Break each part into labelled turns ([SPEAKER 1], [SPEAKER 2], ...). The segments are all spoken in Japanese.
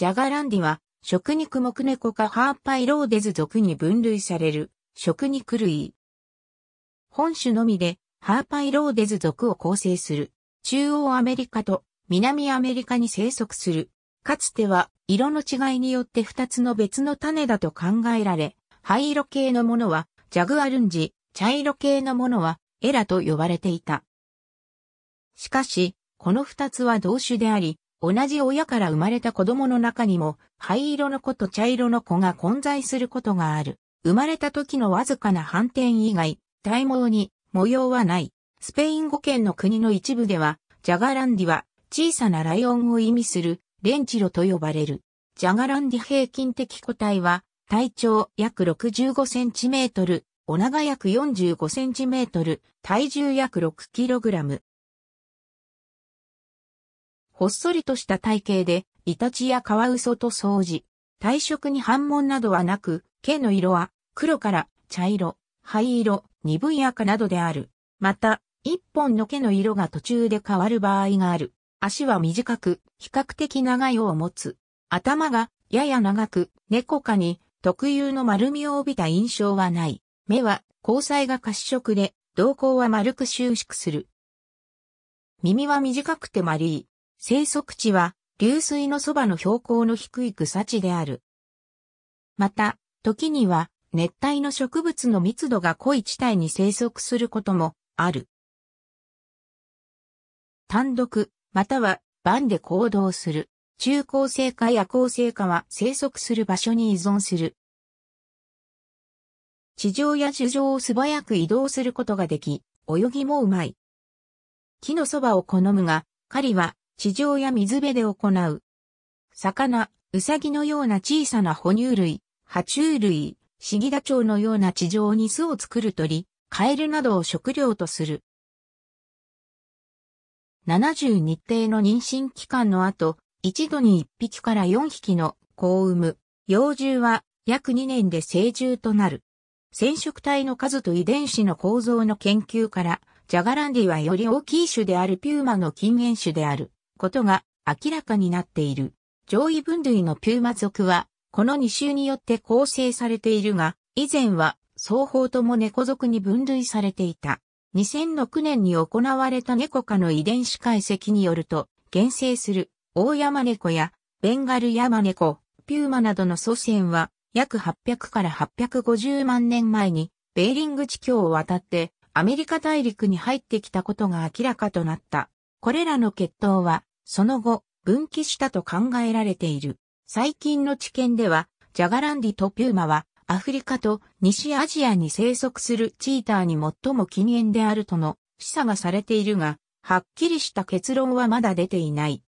[SPEAKER 1] ジャガランディは、食肉目猫かハーパイローデズ属に分類される、食肉類。本種のみで、ハーパイローデズ属を構成する、中央アメリカと南アメリカに生息する。かつては、色の違いによって2つの別の種だと考えられ、灰色系のものは、ジャグアルンジ、茶色系のものは、エラと呼ばれていた。しかし、この2つは同種であり、同じ親から生まれた子供の中にも、灰色の子と茶色の子が混在することがある。生まれた時のわずかな反転以外、体毛に模様はない。スペイン語圏の国の一部では、ジャガランディは小さなライオンを意味するレンチロと呼ばれる。ジャガランディ平均的個体は、体長約65センチメートル、お長約45センチメートル、体重約6キログラム。ほっそりとした体型で、イタチやカワウソと掃除。体色に反紋などはなく、毛の色は黒から茶色、灰色、鈍い赤などである。また、一本の毛の色が途中で変わる場合がある。足は短く、比較的長い尾を持つ。頭がやや長く、猫科に特有の丸みを帯びた印象はない。目は交際が褐色で、瞳孔は丸く収縮する。耳は短くて丸い。生息地は流水のそばの標高の低い草地である。また、時には熱帯の植物の密度が濃い地帯に生息することもある。単独、または番で行動する。中高生か夜高生かは生息する場所に依存する。地上や樹上を素早く移動することができ、泳ぎもうまい。木のそばを好むが、狩りは地上や水辺で行う。魚、ウサギのような小さな哺乳類、爬虫類、シギダチョウのような地上に巣を作る鳥、カエルなどを食料とする。70日程の妊娠期間の後、一度に1匹から4匹の子を産む。幼獣は約2年で成獣となる。染色体の数と遺伝子の構造の研究から、ジャガランディはより大きい種であるピューマの近縁種である。ことが明らかになっている。上位分類のピューマ族は、この2種によって構成されているが、以前は双方とも猫族に分類されていた。2006年に行われた猫科の遺伝子解析によると、現生する大山猫やベンガル山猫、ピューマなどの祖先は約800から850万年前にベーリング地峡を渡ってアメリカ大陸に入ってきたことが明らかとなった。これらの血統はその後、分岐したと考えられている。最近の知見では、ジャガランディとピューマは、アフリカと西アジアに生息するチーターに最も禁煙であるとの示唆がされているが、はっきりした結論はまだ出ていない。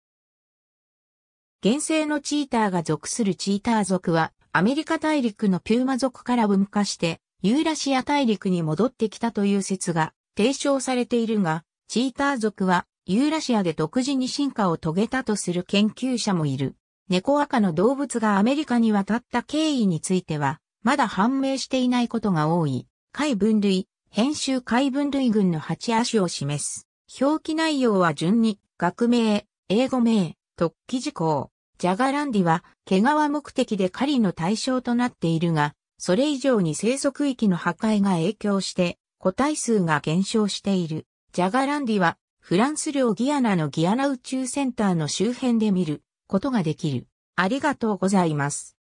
[SPEAKER 1] 現世のチーターが属するチーター族は、アメリカ大陸のピューマ族から分化して、ユーラシア大陸に戻ってきたという説が提唱されているが、チーター族はユーラシアで独自に進化を遂げたとする研究者もいる。猫赤の動物がアメリカに渡った経緯については、まだ判明していないことが多い。海分類、編集海分類群の8足を示す。表記内容は順に、学名、英語名、特記事項。ジャガランディは、毛皮目的で狩りの対象となっているが、それ以上に生息域の破壊が影響して、個体数が減少している。ジャガランディはフランス領ギアナのギアナ宇宙センターの周辺で見ることができる。ありがとうございます。